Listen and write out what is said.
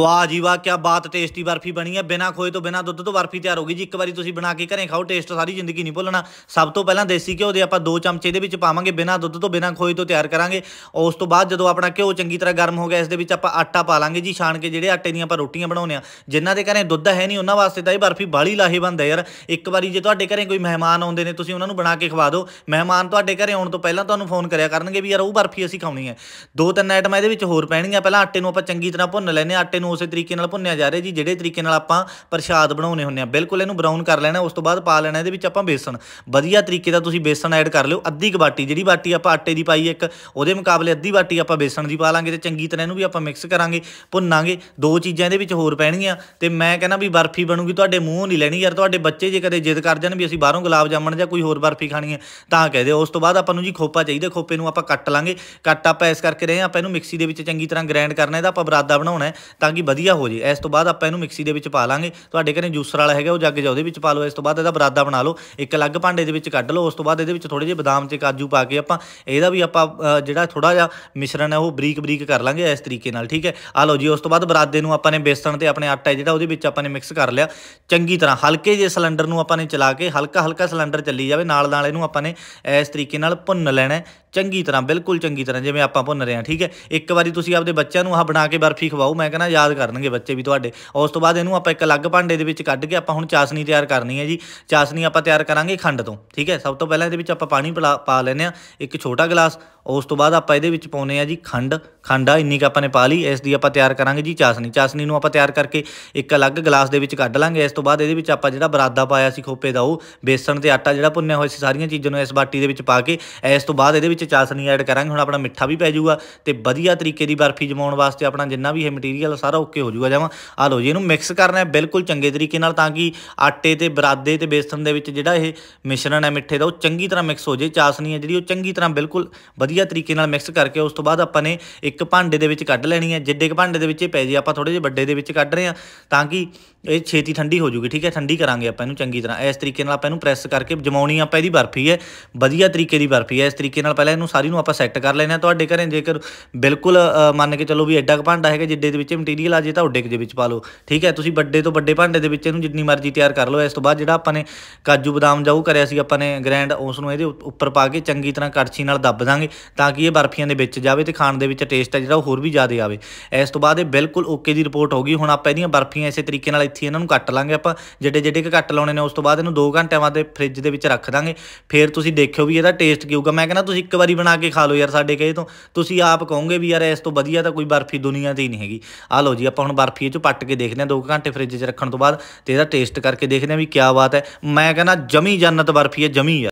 ਵਾਹ ਜੀ ਵਾਹ ਕੀ ਬਾਤ ਟੇਸਟੀ ਬਰਫੀ ਬਣੀ ਹੈ ਬਿਨਾ ਖੋਏ ਤੋਂ ਬਿਨਾ ਦੁੱਧ ਤੋਂ ਬਰਫੀ ਤਿਆਰ ਹੋ ਗਈ ਜੀ ਇੱਕ ਵਾਰੀ ਤੁਸੀਂ ਬਣਾ ਕੇ ਘਰੇ ਖਾਓ ਟੇਸਟ ਸਾਰੀ ਜ਼ਿੰਦਗੀ ਨਹੀਂ ਭੁੱਲਣਾ ਸਭ ਤੋਂ ਪਹਿਲਾਂ ਦੇਸੀ ਘਿਓ ਦੇ ਆਪਾਂ 2 ਚਮਚੇ ਦੇ ਵਿੱਚ ਪਾਵਾਂਗੇ ਬਿਨਾ ਦੁੱਧ ਤੋਂ ਬਿਨਾ ਖੋਏ ਤੋਂ ਤਿਆਰ ਕਰਾਂਗੇ ਉਸ ਤੋਂ ਬਾਅਦ ਜਦੋਂ ਆਪਣਾ ਘਿਓ ਚੰਗੀ ਤਰ੍ਹਾਂ ਗਰਮ ਹੋ ਗਿਆ ਇਸ ਦੇ ਵਿੱਚ ਆਪਾਂ ਆਟਾ ਪਾ ਲਾਂਗੇ ਜੀ ਛਾਣ ਕੇ ਜਿਹੜੇ ਆਟੇ ਦੀਆਂ ਆਪਾਂ ਰੋਟੀਆਂ ਬਣਾਉਂਦੇ ਆ ਜਿਨ੍ਹਾਂ ਦੇ ਘਰੇ ਦੁੱਧ ਹੈ ਨਹੀਂ ਉਹਨਾਂ ਵਾਸਤੇ ਤਾਂ ਇਹ ਬਰਫੀ ਬਾਲੀ ਲਾਹੇਵੰਦ ਹੈ ਯਾਰ ਇੱਕ ਵਾਰੀ ਜੇ ਤੁਹਾਡੇ ਘਰੇ ਕੋਈ ਮਹਿਮਾਨ ਆਉਂਦੇ ਨੇ ਤੁਸੀਂ ਉਹਨਾਂ ਨੂੰ ਬਣਾ ਕੇ ਖਵਾ ਦਿਓ ਮਹਿਮਾਨ ਤੁਹਾਡੇ ਘਰੇ ਆਉਣ ਤੋਂ ਪਹਿਲਾਂ ਤੁਹਾਨੂੰ ਫੋਨ ਕਰਿਆ ਕਰਨਗੇ ਵੀ ਯਾਰ ਉਹ ਬਰਫੀ ਅਸੀਂ ਖਾਉਣੀ ਹੈ ਦੋ ਤਿੰਨ ਆਈਟਮਾਂ ਇਹਦੇ ਵਿੱਚ ਹੋਰ ਪੈਣਗੀਆਂ ਪਹਿਲਾਂ ਆਟੇ ਨੂੰ ਆਪਾਂ ਚੰਗੀ ਤਰ੍ਹਾਂ ਭੁੰਨ ਲੈਨੇ ਆਟੇ ਨੂੰ ਉਸੇ ਤਰੀਕੇ ਨਾਲ ਭੁੰਨਿਆ ਜਾ ਰਿਹਾ ਜੀ ਜਿਹੜੇ ਤਰੀਕੇ ਨਾਲ ਆਪਾਂ ਪ੍ਰਸ਼ਾਦ ਬਣਾਉਨੇ ਹੁੰਨੇ ਆ ਬਿਲਕੁਲ ਇਹਨੂੰ ਬਰਾਊਨ ਕਰ ਲੈਣਾ ਉਸ ਤੋਂ ਬਾਅਦ ਪਾ ਲੈਣਾ ਇਹਦੇ ਵਿੱਚ ਆਪਾਂ ਬੇਸਣ ਵਧੀਆ ਤਰੀਕੇ ਦਾ ਤੁਸੀਂ ਬੇਸਣ ਐਡ ਕਰ ਲਿਓ ਅੱਧੀ ਬਾਟੀ ਜਿਹੜੀ ਬਾਟੀ ਆਪਾਂ ਆਟੇ ਦੀ ਪਾਈ ਇੱਕ ਉਹਦੇ ਮੁਕਾਬਲੇ ਅੱਧੀ ਬਾਟੀ ਆਪਾਂ ਬੇਸਣ ਦੀ ਪਾ ਲਾਂਗੇ ਤੇ ਚੰਗੀ ਤਰ੍ਹਾਂ ਇਹਨੂੰ ਵੀ ਆਪਾਂ ਮਿਕਸ ਕਰਾਂਗੇ ਭੁੰਨਾਂਗੇ ਦੋ ਚੀਜ਼ਾਂ ਇਹਦੇ ਵਿੱਚ ਹੋਰ ਪੈਣਗੀਆਂ ਤੇ ਮੈਂ ਕਹਿੰਦਾ ਵੀ ਬਰਫੀ ਬਣੂਗੀ ਤੁਹਾਡੇ ਮੂੰਹੋਂ ਨਹੀਂ ਲੈਣੀ ਯਾਰ ਤੁਹਾਡੇ ਬੱਚੇ ਜੇ ਕਦੇ ਜਿੱਦ ਕਰ ਜਾਣ ਵੀ ਅਸੀਂ ਬਾਹਰੋਂ ਗੁਲਾਬ ਜਾਮਣ ਜਾਂ ਕੋਈ ਹੋਰ ਬਰਫੀ ਖਾਣੀ ਹੈ ਤਾਂ ਕਹਿ ਦਿਓ ਉਸ ਤੋਂ ਬਾਅਦ ਆਪਾਂ ਨੂੰ ਜੀ ਖੋਪਾ ਚਾਹੀਦਾ ਖੋਪੇ ਨੂੰ ਆਪਾਂ ਕੱਟ ਲਾਂਗੇ ਕੱਟ ਆਪਾਂ ਇਸ ਕਰਕੇ ਰਹੇ ਆਪਾਂ ਇਹਨੂੰ ਮਿਕਸੀ ਦੇ ਵਿੱਚ ਚੰਗੀ ਤਰ੍ਹਾਂ ਗ੍ਰਾਈਂਡ ਕਰਨਾ ਇਹਦਾ ਆਪਾਂ ਬਰਾਦਾ ਬਣਾਉਣਾ ਤਾਂ ਕਿ ਵਧੀਆ ਹੋ ਜੇ ਇਸ ਤੋਂ ਬਾਅਦ ਆਪਾਂ ਇਹਨੂੰ ਮਿਕਸੀ ਦੇ ਵਿੱਚ ਪਾ ਲਾਂਗੇ ਤੁਹਾਡੇ ਘਰੇ ਜੂਸਰ ਵਾਲਾ ਹੈਗਾ ਉਹ ਜੱਗ ਜਾ ਉਹਦੇ ਵਿੱਚ ਪਾ ਲਓ ਇਸ ਤੋਂ ਬਾਅਦ ਇਹਦਾ ਬਰਾਦਾ ਬਣਾ ਲਓ ਇੱਕ ਅਲੱਗ ਭਾਂਡੇ ਦੇ ਵਿੱਚ ਕੱਢ ਲਓ ਉਸ ਤੋਂ ਬਾਅਦ ਇਹਦੇ ਵਿੱਚ ਥੋੜੇ ਜਿਹੇ ਬਦਾਮ ਤੇ ਕਾਜੂ ਪਾ ਕੇ ਆਪਾਂ ਇਹਦਾ ਵੀ ਆਪਾਂ ਜਿਹੜਾ ਥੋੜਾ ਜਿਹਾ ਮਿਸ਼ਰਣ ਹੈ ਉਹ ਬਰੀਕ ਬਰੀਕ ਕਰ ਲਾਂਗੇ ਇਸ ਤਰੀਕੇ ਨਾਲ ਠੀਕ ਹੈ ਆ ਲਓ ਜੀ ਉਸ ਤੋਂ ਬਾਅਦ ਬਰਾਦੇ ਨੂੰ ਆਪਾਂ ਨੇ ਬੇਸਣ ਤੇ ਆਪਣੇ ਆਟਾ ਜਿਹੜਾ ਉਹਦੇ ਵਿੱਚ ਆਪਾਂ ਨੇ ਮਿਕਸ ਕਰ ਲਿਆ ਚੰਗੀ ਤਰ੍ਹਾਂ ਹਲਕੇ ਜਿਹੇ ਸਿਲੰਡਰ ਨੂੰ ਆਪਾਂ ਨੇ ਚਲਾ ਕੇ ਹਲਕਾ ਹਲਕਾ ਸਿਲੰਡਰ ਚੱਲੀ ਜਾਵੇ ਨਾਲ ਨਾਲ ਇਹਨੂੰ ਆਪਾਂ ਨੇ ਇਸ ਤਰੀਕੇ ਨਾਲ ਭੁੰਨ ਲੈਣਾ ਚੰਗੀ ਤਰ੍ਹਾਂ ਬਿਲਕੁਲ ਚੰਗੀ ਤਰ੍ਹਾਂ ਜਿਵੇਂ ਆਪਾਂ ਭੁੰਨ ਰਹੇ ਹਾਂ ਠੀਕ ਹੈ ਇੱਕ ਵਾਰੀ ਤੁਸੀਂ ਆਪਦੇ ਬੱਚਿਆਂ ਨੂੰ ਆਹ ਬਣਾ ਕੇ ਬਰਫੀ ਖਵਾਓ ਮੈਂ ਕਹਿੰਦਾ ਯਾਦ ਕਰਨਗੇ ਬੱਚੇ ਵੀ ਤੁਹਾਡੇ ਉਸ ਤੋਂ ਬਾਅਦ ਇਹਨੂੰ ਆਪਾਂ ਇੱਕ ਅਲੱਗ ਭਾਂਡੇ ਦੇ ਵਿੱਚ ਕੱਢ ਕੇ ਆਪਾਂ ਹੁਣ ਚਾਸਨੀ ਤਿਆਰ ਕਰਨੀ ਹੈ ਜੀ ਚਾਸਨੀ ਆਪਾਂ ਤਿਆਰ ਕਰਾਂਗੇ ਖੰਡ ਤੋਂ ਠੀਕ ਹੈ ਸਭ ਤੋਂ ਪਹਿਲਾਂ ਇਹਦੇ ਵਿੱਚ ਆਪਾਂ ਪਾਣੀ ਪਾ ਲੈਨੇ ਆ ਇੱਕ ਛੋਟਾ ਗਲਾਸ ਉਸ ਤੋਂ ਬਾਅਦ ਆਪਾਂ ਇਹਦੇ ਵਿੱਚ ਪਾਉਨੇ ਆ ਜੀ ਖੰਡ ਖੰਡਾ ਇੰਨੀ ਕ ਆਪਾਂ ਨੇ ਪਾ ਲਈ ਇਸ ਦੀ ਆਪਾਂ ਤਿਆਰ ਕਰਾਂਗੇ ਜੀ ਚਾਸਨੀ ਚਾਸਨੀ ਨੂੰ ਆਪਾਂ ਤਿਆਰ ਕਰਕੇ ਇੱਕ ਅਲੱਗ ਗਲਾਸ ਦੇ ਵਿੱਚ ਕੱਢ ਲਾਂਗੇ ਇਸ ਤੋਂ ਬਾਅਦ ਇਹਦੇ ਵਿੱਚ ਆਪਾਂ ਜਿਹੜਾ ਬਰਾਦਾ ਪਾਇਆ ਸੀ ਖੋਪੇ ਦਾ ਉਹ ਬੇਸਣ ਤੇ ਆਟਾ ਜਿਹੜਾ ਪੁੰਨਿਆ ਹੋਇਆ ਸੀ ਸਾਰੀਆਂ ਚੀਜ਼ਾਂ ਨੂੰ ਇਸ ਬਾਟੀ ਦੇ ਵਿੱਚ ਪਾ ਕੇ ਇਸ ਤੋਂ ਬਾਅਦ ਇਹਦੇ ਵਿੱਚ ਚਾਸਣੀ ਐਡ ਕਰਾਂਗੇ ਹੁਣ ਆਪਣਾ ਮਿੱਠਾ ਵੀ ਪੈ ਜਾਊਗਾ ਤੇ ਵਧੀਆ ਤਰੀਕੇ ਦੀ ਬਰਫੀ ਜਮਾਉਣ ਵਾਸਤੇ ਆਪਣਾ ਜਿੰਨਾ ਵੀ ਇਹ ਮਟੀਰੀਅਲ ਸਾਰਾ ਸਾਰਾ ਓਕੇ ਹੋ ਜਾਊਗਾ ਜਮ ਆ ਲਓ ਜੀ ਇਹਨੂੰ ਮਿਕਸ ਕਰਨਾ ਹੈ ਬਿਲਕੁਲ ਚੰਗੇ ਤਰੀਕੇ ਨਾਲ ਤਾਂ ਕਿ ਆਟੇ ਤੇ ਬਰਾਦੇ ਤੇ ਬੇਸਣ ਦੇ ਵਿੱਚ ਜਿਹੜਾ ਇਹ ਮਿਸ਼ਰਣ ਹੈ ਮਿੱਠੇ ਦਾ ਉਹ ਚੰਗੀ ਤਰ੍ਹਾਂ ਮਿਕਸ ਹੋ ਜੇ ਚਾਸਨੀ ਹੈ ਜਿਹੜੀ ਉਹ ਚੰਗੀ ਤਰ੍ਹਾਂ ਬਿਲਕੁਲ ਵਧੀਆ ਤਰੀਕੇ ਨਾਲ ਮਿਕਸ ਕਰਕੇ ਉਸ ਤੋਂ ਬਾਅਦ ਆਪਾਂ ਨੇ ਇੱਕ ਭਾਂਡੇ ਦੇ ਵਿੱਚ ਕੱਢ ਲੈਣੀ ਹੈ ਜਿੱਡੇ ਕ ਭਾਂਡੇ ਦੇ ਵਿੱਚ ਇਹ ਪੈ ਜੇ ਆਪਾਂ ਥੋੜੇ ਜਿਹੇ ਵੱਡੇ ਦੇ ਵਿੱਚ ਕੱਢ ਰਹੇ ਹਾਂ ਤਾਂ ਕਿ ਇਹ ਛੇਤੀ ਠੰਡੀ ਹੋ ਜੂਗੀ ਠੀਕ ਹੈ ਠੰਡੀ ਕਰਾਂਗੇ ਆਪਾਂ ਇਹਨੂੰ ਚੰਗੀ ਤਰ੍ਹਾਂ ਇਸ ਤਰੀਕੇ ਨਾਲ ਆਪਾਂ ਇਹਨੂੰ ਪ੍ਰੈਸ ਕਰਕੇ ਜਮਾਉਣੀ ਆਪਾਂ ਇਹਦੀ ਬਰਫੀ ਹੈ ਵਧੀਆ ਤਰੀਕੇ ਦੀ ਬਰਫੀ ਹੈ ਇਸ ਤਰੀਕੇ ਨਾਲ ਪਹਿਲਾਂ ਇਹਨੂੰ ਸਾਰੀ ਨੂੰ ਆਪਾਂ ਸੈੱਟ ਕਰ ਲੈਣਾ ਤੁਹਾਡੇ ਘਰੇ ਜੇਕਰ ਬਿਲਕੁਲ ਮੰਨ ਕੇ ਚੱਲੋ ਵੀ ਐਡਾ ਕ ਭਾਂਡਾ ਹੈਗਾ ਜਿੱਡੇ ਦੇ ਵਿੱਚ ਮਟੀਰੀਅਲ ਮਟੀਰੀਅਲ ਆ ਜੇ ਤਾਂ ਉਹ ਡਿੱਗ ਦੇ ਵਿੱਚ ਪਾ ਲਓ ਠੀਕ ਹੈ ਤੁਸੀਂ ਵੱਡੇ ਤੋਂ ਵੱਡੇ ਭਾਂਡੇ ਦੇ ਵਿੱਚ ਇਹਨੂੰ ਜਿੰਨੀ ਮਰਜ਼ੀ ਤਿਆਰ ਕਰ ਲਓ ਇਸ ਤੋਂ ਬਾਅਦ ਜਿਹੜਾ ਆਪਾਂ ਨੇ ਕਾਜੂ ਬਦਾਮ ਜਾਊ ਕਰਿਆ ਸੀ ਆਪਾਂ ਨੇ ਗ੍ਰੈਂਡ ਉਸ ਨੂੰ ਇਹਦੇ ਉੱਪਰ ਪਾ ਕੇ ਚੰਗੀ ਤਰ੍ਹਾਂ ਕੜਛੀ ਨਾਲ ਦੱਬ ਦਾਂਗੇ ਤਾਂ ਕਿ ਇਹ ਬਰਫੀਆਂ ਦੇ ਵਿੱਚ ਜਾਵੇ ਤੇ ਖਾਣ ਦੇ ਵਿੱਚ ਟੇਸਟ ਹੈ ਜਿਹੜਾ ਉਹ ਹੋਰ ਵੀ ਜ਼ਿਆਦਾ ਆਵੇ ਇਸ ਤੋਂ ਬਾਅਦ ਇਹ ਬਿਲਕੁਲ ਓਕੇ ਦੀ ਰਿਪੋਰਟ ਹੋ ਗਈ ਹੁਣ ਆਪਾਂ ਇਹਦੀਆਂ ਬਰਫੀਆਂ ਇਸੇ ਤਰੀਕੇ ਨਾਲ ਇੱਥੇ ਇਹਨਾਂ ਨੂੰ ਕੱਟ ਲਾਂਗੇ ਆਪਾਂ ਜਿਹੜੇ ਜਿਹੜੇ ਕਿ ਕੱਟ ਲਾਉਣੇ ਨੇ ਉਸ ਤੋਂ ਬਾਅਦ ਇਹਨੂੰ 2 ਘੰਟਿਆਂ ਬਾਅਦ ਫ੍ਰਿਜ ਦੇ ਵਿੱਚ ਰੱਖ ਦਾਂਗੇ ਫਿਰ ਤੁਸੀਂ ਦੇਖਿਓ ਵੀ ਇਹਦਾ ਟੇਸਟ ਕੀ ਹੋਊਗਾ ਮੈਂ ਕਹਿੰਦਾ ਤੁਸੀਂ ਇੱਕ ਵਾਰੀ ਬਣਾ ਕੇ ਖਾ ਲਓ ਯਾਰ ਸਾਡੇ ਕਹੇ ਤੋਂ ਤੁਸੀਂ ਆਪ ਕਹੋਗੇ ਵੀ ਯਾਰ ਇਸ ਤੋਂ ਵਧੀਆ ਤਾਂ ਕੋਈ ਬਰਫੀ ਦੁਨੀਆ ਤੇ ਹੀ ਨਹੀਂ ਹੈਗੀ ਆ ਲਓ ਜੀ ਆਪਾਂ ਹੁਣ ਬਰਫੀ ਇਹ ਚ ਪੱਟ ਕੇ ਦੇਖਦੇ ਹਾਂ 2 ਘੰਟੇ ਫ੍ਰਿਜ 'ਚ ਰੱਖਣ ਤੋਂ ਬਾਅਦ ਤੇ ਇਹਦਾ ਟੇਸਟ ਕਰਕੇ ਦੇਖਦੇ ਹਾਂ ਵੀ ਕੀ ਬਾਤ ਹੈ ਮੈਂ ਕਹਿੰਦਾ ਜਮੀ ਜੰਨਤ ਬਰਫੀ ਹੈ ਜਮੀ